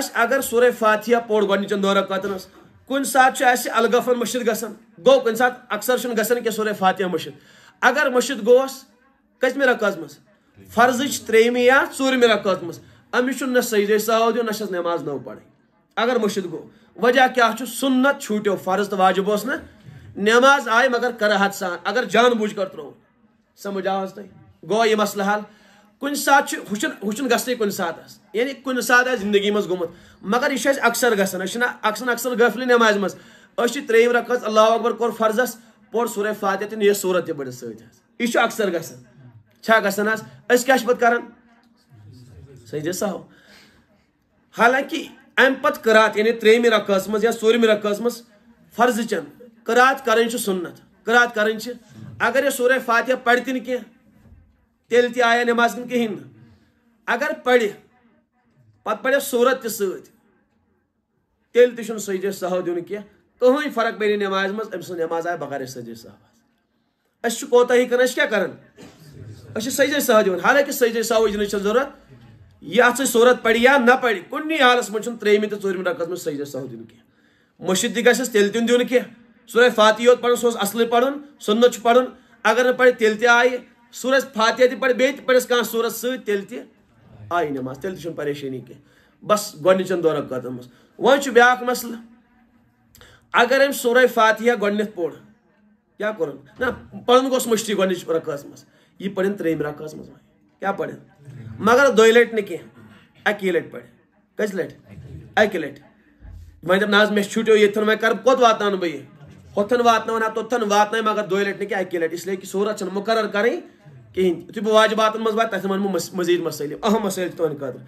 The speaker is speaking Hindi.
अगर सूर फातिया पोड़ गोचन दौरा कतन कुन सात अलगफन मशीद गो कुन अक्सर गसन कह सूर फातिया मशीद अगर मशीद गोस कतमे रकाज मज फर्ज त्रेम या चूरमि रकाज मज अमिस न सजदे साव दिन नस नमाज नव पढ़ अगर मशीद गो वजह क्या सुन्नत छूटो फर्ज तो वाजिब उस नमाज आए मगर कर हद सान अगर जान बूझ कर त्रो तो समझ आव तुम गो यह मसल हल कुन सात हुन गसने कुन सात यानी कुन सात जिंदगी मज गुम मगर यह अक्सर गसन अक्सर अक्सर गफल नमाज मज त्रेम रकत अल्लाह अकबर कोर फर्जस पोर सूर फातह यह सूरत तह सह अक्सर गा छा गसन सहो हालांकि अम पत करात यानी त्रेम रकस मज या सूरम रकस मज फर्ज करात कर सुन्नत करात कर अगर यह सूर फातह पढ़ तह तेल ते आया नमाज कन अगर पढ़ पत पढ़ सूरत तेल तुन सजदे सहो दिन कह तो कहें फर्क पे नमाज मज अम नमाज आय बकार सजदे सहो अस कोता ही कर क्या कर सजदे सहो दिन हालांकि सजदे सहो दिन जरूरत यह सूरत पढ़ या न पढ़ कुन हालस मं त्रेम तो चोरम रकस मज सजदे सहो दिन कह मशीद तह गस तेल तुन दिन कह सुरह फाती पढ़ सह असल पढ़ सुन्नत पढ़ अगर ना पढ़ तेल त आये सूरज फातह ति पढ़ बेत पढ़स कह सूरज सेल ते आई नमाज तेल तुम परेशानी कह बस गोडन दौरा कदम वह ब्या मसल अगर अम सूर फातिहा गोडन पोर क्या कोर ना पढ़न गोस मुश्ती गोड रकस मज यह पढ़न त्रेम रकस मज क्या पढ़न मगर दि लट न कह अके लट पढ़ कज लट अके लट वन दप ना मे छुटो ये मैं कर कोत वातान बह होथन वातन तोथन वातन मगर दो लट न कह लट इसलिए कि सूरत मुकर करें کِہینۍ یِتھُے بہٕ واجباتن منٛز واتہٕ تَتھ منٛز بہٕ مزیٖد مسٲیِل اَہم مسٲیِل تُہٕنٛدِ خٲطرٕ